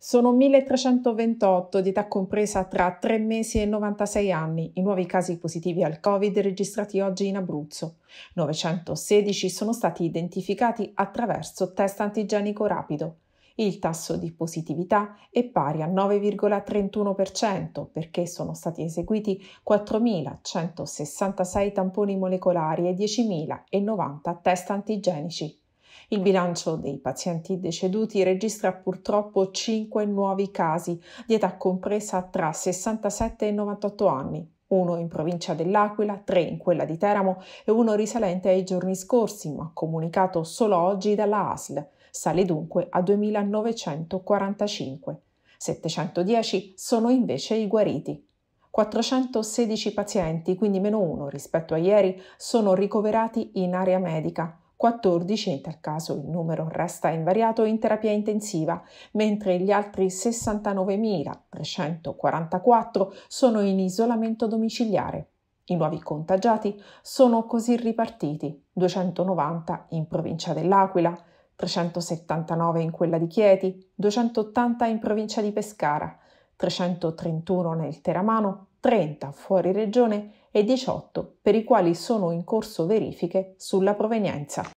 Sono 1328 di età compresa tra 3 mesi e 96 anni i nuovi casi positivi al Covid registrati oggi in Abruzzo. 916 sono stati identificati attraverso test antigenico rapido. Il tasso di positività è pari al 9,31% perché sono stati eseguiti 4.166 tamponi molecolari e 10.090 test antigenici. Il bilancio dei pazienti deceduti registra purtroppo 5 nuovi casi, di età compresa tra 67 e 98 anni uno in provincia dell'Aquila, tre in quella di Teramo e uno risalente ai giorni scorsi, ma comunicato solo oggi dalla ASL. Sale dunque a 2945. 710 sono invece i guariti. 416 pazienti, quindi meno uno rispetto a ieri, sono ricoverati in area medica. 14 in tal caso il numero resta invariato in terapia intensiva, mentre gli altri 69.344 sono in isolamento domiciliare. I nuovi contagiati sono così ripartiti: 290 in provincia dell'Aquila, 379 in quella di Chieti, 280 in provincia di Pescara, 331 nel Teramano, 30 fuori regione e 18 per i quali sono in corso verifiche sulla provenienza.